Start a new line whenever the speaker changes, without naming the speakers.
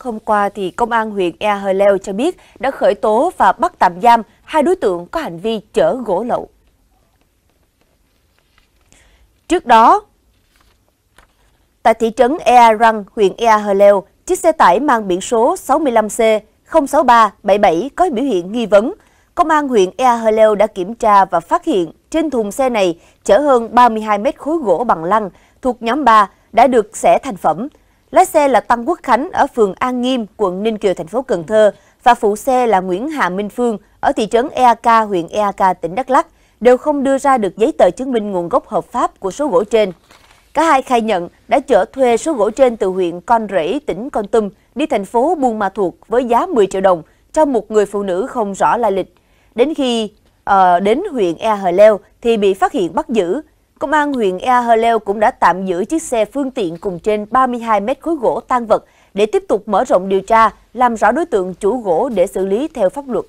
Hôm qua, thì Công an huyện Ea Hờ Leo cho biết đã khởi tố và bắt tạm giam hai đối tượng có hành vi chở gỗ lậu. Trước đó, tại thị trấn Ea Răng, huyện Ea Hờ Leo, chiếc xe tải mang biển số 65C 06377 có biểu hiện nghi vấn. Công an huyện Ea Hờ Leo đã kiểm tra và phát hiện trên thùng xe này chở hơn 32 mét khối gỗ bằng lăng thuộc nhóm 3 đã được xẻ thành phẩm, Lái xe là Tăng Quốc Khánh ở phường An Nghiêm, quận Ninh Kiều, thành phố Cần Thơ và phụ xe là Nguyễn Hà Minh Phương ở thị trấn EAK, huyện EAK, tỉnh Đắk Lắk đều không đưa ra được giấy tờ chứng minh nguồn gốc hợp pháp của số gỗ trên. Cả hai khai nhận đã chở thuê số gỗ trên từ huyện Con Rẫy, tỉnh Con Tum đi thành phố Buôn Ma Thuột với giá 10 triệu đồng cho một người phụ nữ không rõ lai lịch. Đến khi uh, đến huyện Ea Hờ Leo thì bị phát hiện bắt giữ Công an huyện Ea Hờ Leo cũng đã tạm giữ chiếc xe phương tiện cùng trên 32 mét khối gỗ tan vật để tiếp tục mở rộng điều tra, làm rõ đối tượng chủ gỗ để xử lý theo pháp luật.